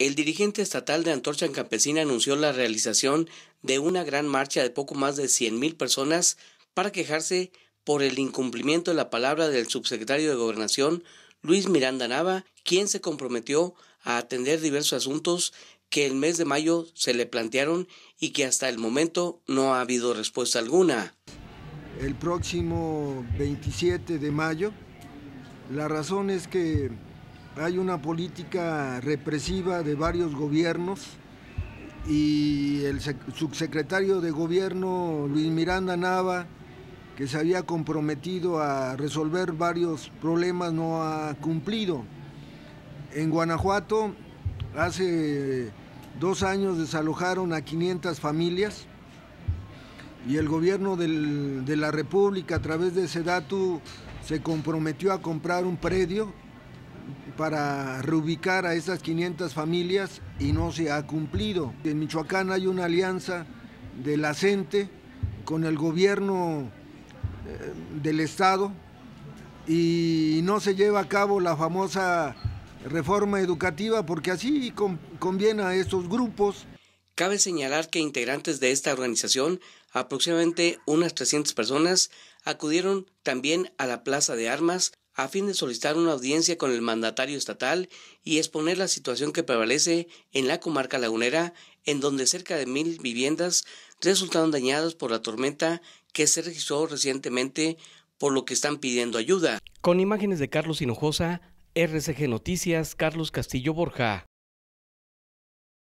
El dirigente estatal de Antorcha en Campesina anunció la realización de una gran marcha de poco más de mil personas para quejarse por el incumplimiento de la palabra del subsecretario de Gobernación, Luis Miranda Nava, quien se comprometió a atender diversos asuntos que el mes de mayo se le plantearon y que hasta el momento no ha habido respuesta alguna. El próximo 27 de mayo, la razón es que hay una política represiva de varios gobiernos y el subsecretario de gobierno Luis Miranda Nava, que se había comprometido a resolver varios problemas, no ha cumplido. En Guanajuato, hace dos años desalojaron a 500 familias y el gobierno de la República a través de ese dato se comprometió a comprar un predio para reubicar a esas 500 familias y no se ha cumplido. En Michoacán hay una alianza de la gente con el gobierno eh, del Estado y no se lleva a cabo la famosa reforma educativa porque así conviene a estos grupos. Cabe señalar que integrantes de esta organización, aproximadamente unas 300 personas, acudieron también a la Plaza de Armas a fin de solicitar una audiencia con el mandatario estatal y exponer la situación que prevalece en la comarca lagunera, en donde cerca de mil viviendas resultaron dañadas por la tormenta que se registró recientemente, por lo que están pidiendo ayuda. Con imágenes de Carlos Hinojosa, RCG Noticias, Carlos Castillo Borja.